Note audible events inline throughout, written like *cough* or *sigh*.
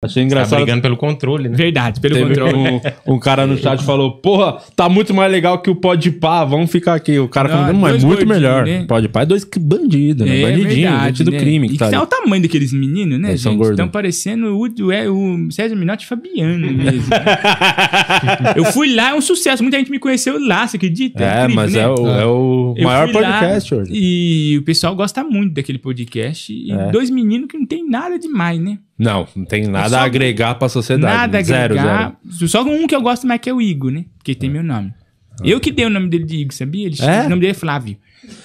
Achei tá engraçado. Tá brigando pelo controle, né? Verdade, pelo Teve controle. Um, um, cara no chat falou: Porra, tá muito mais legal que o Pode Pá, vamos ficar aqui. O cara ah, não, Não, é muito melhor. Né? Pode Pá é dois bandidos, né? É, Bandidinho, gente né? do crime. Que e tá é o tamanho daqueles meninos, né, Eles gente? Estão parecendo o, é, o César Minotti Fabiano *laughs* mesmo. Né? eu fui lá, é um sucesso. Muita gente me conheceu lá, você acredita? É, é incrível, mas né? é o, ah. é o maior podcast hoje. E o pessoal gosta muito daquele podcast. E é. dois meninos que não tem nada demais, né? Não, não tem é nada a agregar pra sociedade. Nada a zero, agregar. Zero. Só um que eu gosto mais que é o Igor, né? Porque tem meu nome. Eu que dei o nome dele de Igor, sabia? Ele é? O nome dele é Flávio.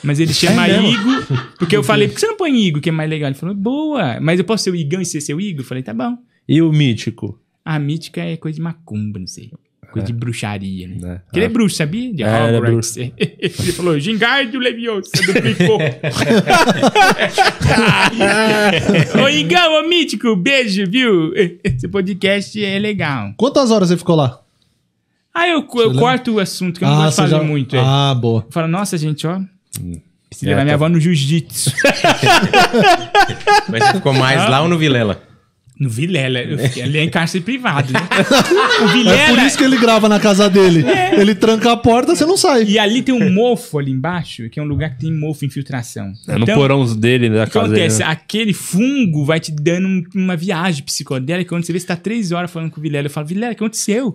Mas ele chama é Igor, porque eu falei, por que você não põe Igor, que é mais legal? Ele falou, boa, mas eu posso ser o Igão e ser seu Igor? Eu falei, tá bom. E o Mítico? A Mítica é coisa de macumba, não sei. Coisa é. de bruxaria, né? É. Que ele é bruxo, sabia? De é, é Hogwarts. É *laughs* ele falou, Gingardo Leviosa, duplicou. *laughs* Ô, Igão, ô Mítico, beijo, viu? Esse podcast é legal. Quantas horas você ficou lá? Ah, eu, eu corto o assunto, que eu não ah, gosto já... muito. É. Ah, boa. Fala, nossa, gente, ó... Hum. Precisa Se levar minha é, avó tá. no jiu-jitsu. *laughs* Mas você ficou mais ah. lá ou no Vilela? No Vilela, ele é em cárcere privado, né? *laughs* O Vilela... É por isso que ele grava na casa dele. É. Ele tranca a porta, você não sai. E ali tem um mofo ali embaixo, que é um lugar que tem mofo, infiltração. É então, no porão dele, né, da casa acontece? que né? acontece? Aquele fungo vai te dando um, uma viagem psicodélica, quando você vê, você tá três horas falando com o Vilela. Eu falo, Vilela, o que aconteceu?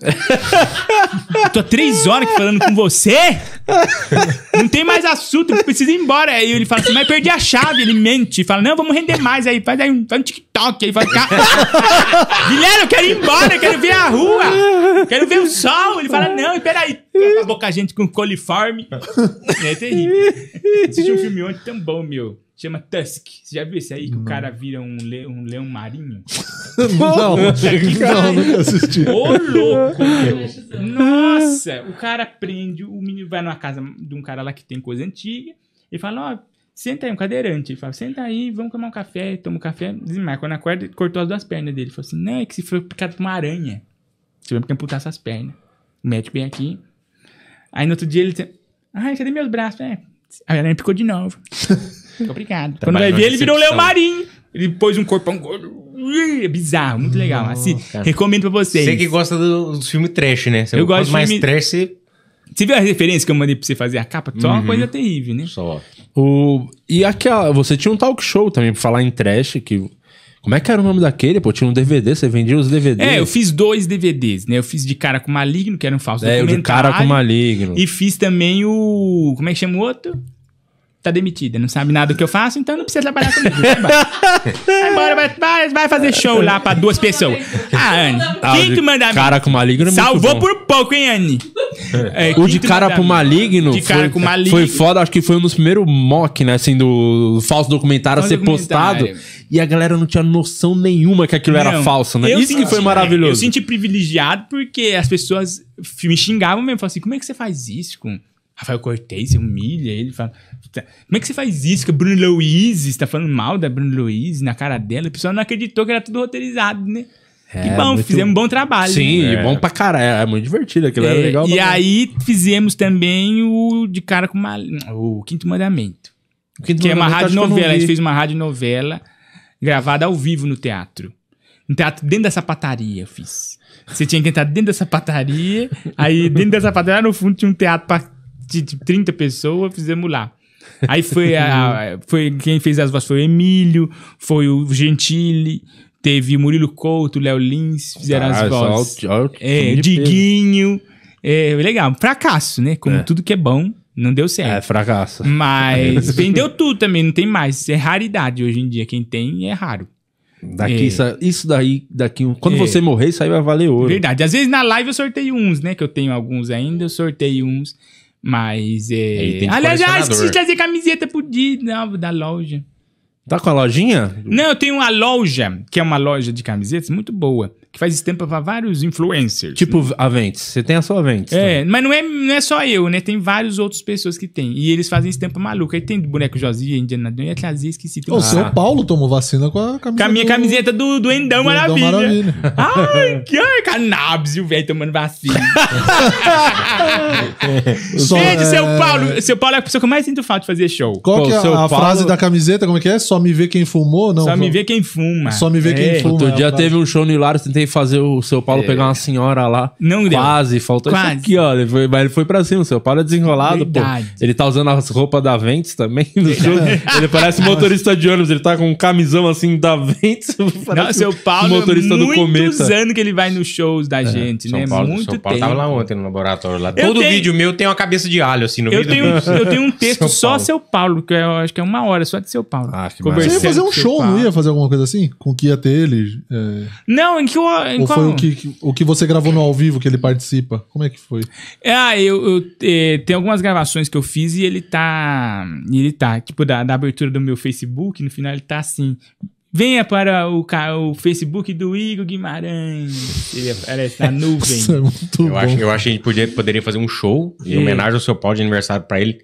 eu *laughs* tô três horas falando com você? Não tem mais assunto, preciso ir embora. Aí ele fala assim, mas perdi a chave. Ele mente. Fala, não, vamos render mais aí. Faz aí um, faz um TikTok. Aí fala, cara... *laughs* Guilherme, eu quero ir embora, eu quero ver a rua, quero ver o sol. Ele fala, não, peraí. Acabou com a gente com coliforme. É terrível. Existe um filme ontem tão bom, meu. Chama Tusk. Você já viu esse aí? Que não. o cara vira um, le um leão marinho? *laughs* não, que não, nunca assisti. Ô, louco! *laughs* Nossa! O cara prende, o menino vai numa casa de um cara lá que tem coisa antiga e fala, ó... Oh, Senta aí, um cadeirante. Ele fala, senta aí, vamos tomar um café. Toma um café, Desmaia, Quando acorda, cortou as duas pernas dele. Ele falou assim, não, é que se foi picado por uma aranha, você vai ter que amputar essas pernas. O médico vem aqui. Aí no outro dia ele disse, ai, cadê meus braços? É, a aranha picou de novo. *laughs* Obrigado. Tá Quando vai ver, ele virou um leão marinho. Ele pôs um corpão É Bizarro, muito legal. Assim, recomendo pra vocês. Você que gosta dos do filmes trash, né? Você eu gosto mais filme... trash, você... Você viu a referência que eu mandei pra você fazer a capa? Só uhum. uma coisa terrível, né? Só. O... E aquela. Você tinha um talk show também pra falar em trash, que. Como é que era o nome daquele? Pô, tinha um DVD, você vendia os DVDs. É, eu fiz dois DVDs, né? Eu fiz de cara com maligno, que era um falso. É, o de cara com maligno. E fiz também o. Como é que chama o outro? tá demitida, não sabe nada do que eu faço, então não precisa trabalhar comigo. Vai embora, *laughs* vai, vai, vai fazer show lá pra duas pessoas. Ah, Anne, ah, quinto mandamento. Cara com maligno é Salvou por pouco, hein, Anne? É, é o de cara pro maligno. De cara foi, com maligno. Foi foda, acho que foi um dos primeiros mock, né, assim, do falso documentário falso a ser documentário. postado. E a galera não tinha noção nenhuma que aquilo não, era falso, né? Isso senti, que foi né? maravilhoso. É, eu senti privilegiado porque as pessoas me xingavam mesmo, falavam assim, como é que você faz isso com... Rafael Cortez humilha ele. Fala, como é que você faz isso? Que a Bruno Luiz está falando mal da Bruno Luiz na cara dela. O pessoal não acreditou que era tudo roteirizado, né? É, que bom, muito... fizemos um bom trabalho. Sim, né? bom pra caralho. É, é muito divertido, aquilo é, era legal. E aí fizemos também o De Cara com Mal... O Quinto Mandamento. O Quinto que Mandamento é uma rádio novela. A gente fez uma rádio novela gravada ao vivo no teatro. Um teatro dentro da sapataria eu fiz. Você tinha que entrar dentro da sapataria, aí dentro da sapataria, no fundo, tinha um teatro pra de, de 30 pessoas, fizemos lá. Aí foi, a, foi quem fez as vozes foi o Emílio, foi o Gentili, teve o Murilo Couto, Léo Lins, fizeram ah, as vozes. Só, é, Diguinho. É, é, legal, fracasso, né? Como é. tudo que é bom, não deu é, certo. É, fracasso. Mas é vendeu tudo também, não tem mais. É raridade hoje em dia. Quem tem é raro. Daqui, é. isso, isso, daí, daqui quando é. você morrer, isso aí vai valer ouro. Verdade. Às vezes na live eu sorteio uns, né? Que eu tenho alguns ainda, eu sorteio uns. Mas é. Aliás, assista as camiseta pro dia, não, da loja. Tá com a lojinha? Não, eu tenho uma loja, que é uma loja de camisetas muito boa, que faz estampa para vários influencers. Tipo né? a Ventes. Você tem a sua Ventes. É, também. mas não é, não é só eu, né? Tem várias outras pessoas que tem. E eles fazem estampa maluca. Aí tem boneco Josia, Indiana Jones, e vezes esqueci. Tem o seu Paulo tomou vacina com a camiseta. Com a minha do... camiseta do, do Endão do Maravilha. Endão Maravilha. ai, *laughs* que ai, cannabis, o velho tomando vacina. *laughs* Gente, é... seu Paulo, seu Paulo é a pessoa que eu mais sinto falta de fazer show. Qual Pô, que é a, a Paulo... frase da camiseta? Como é que é? Só só me vê quem fumou, não? Só me vê quem fuma. Só me vê é. quem fuma. Outro dia teve um show no Hilário, tentei fazer o seu Paulo é. pegar uma senhora lá. Não deu. Quase, faltou Quase. isso aqui, ó. Ele foi, mas ele foi pra cima. O seu Paulo é desenrolado, Verdade. pô. Ele tá usando as roupas da Ventes também no show. Ele parece *laughs* motorista de ônibus, ele tá com um camisão assim da Ventes. *laughs* Não, seu Paulo, é motorista do Cometa. anos que ele vai nos shows da é, gente, São né? Paulo, muito São Paulo tempo. tava lá ontem no laboratório lá. Todo tenho... vídeo meu tem uma cabeça de alho assim no eu vídeo. Tenho, eu tenho um *laughs* texto só Paulo. Seu Paulo, que eu acho que é uma hora só de Seu Paulo. Acho Conversando. Você ia fazer um show, não ia fazer alguma coisa assim? Com o que ia ter ele? É... Não, em que Em Ou qual... foi o que, o que você gravou no ao vivo que ele participa? Como é que foi? É, ah, eu, eu é, tem algumas gravações que eu fiz e ele tá. Ele tá, tipo, da, da abertura do meu Facebook, no final ele tá assim. Venha para o, o Facebook do Igor Guimarães. Ele é, aparece na *laughs* nuvem. é eu, bom. Acho, eu acho que a gente poderia fazer um show em é. homenagem ao seu pau de aniversário para ele.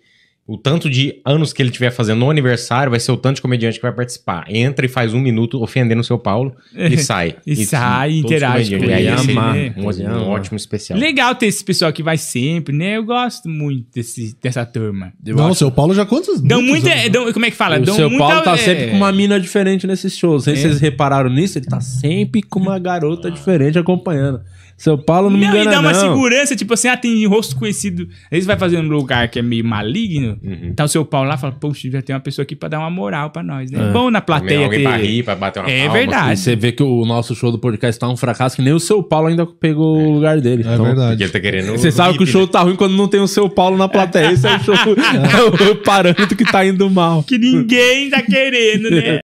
O tanto de anos que ele tiver fazendo no aniversário vai ser o tanto de comediante que vai participar. Entra e faz um minuto ofendendo o seu Paulo *laughs* e sai. e, e sai, e interage com ele. amar, né? um, um ótimo especial. Legal ter esse pessoal que vai sempre, né? Eu gosto muito desse, dessa turma. Eu não, o seu Paulo já quantos? Dão muita É, dão, como é que fala? O dão seu muita, Paulo tá é... sempre com uma é. mina diferente nesses shows. É. Vocês repararam nisso? Ele tá sempre com uma garota diferente acompanhando. São Paulo não, não me engana, não. E dá uma não. segurança, tipo assim, ah, tem rosto conhecido. Às vezes vai fazer um lugar que é meio maligno, falando. Uhum. Tá o seu Paulo lá, fala, poxa, já tem uma pessoa aqui pra dar uma moral pra nós, né? É. Bom na plateia Também alguém ter... pra rir, pra bater uma É palma, verdade. Assim. Você vê que o nosso show do podcast tá um fracasso, que nem o seu Paulo ainda pegou é. o lugar dele. É, então... é verdade. ele tá querendo... Você sabe que o show né? tá ruim quando não tem o seu Paulo na plateia. Esse é o show... *laughs* é o parâmetro que tá indo mal. Que ninguém tá querendo, né? *laughs*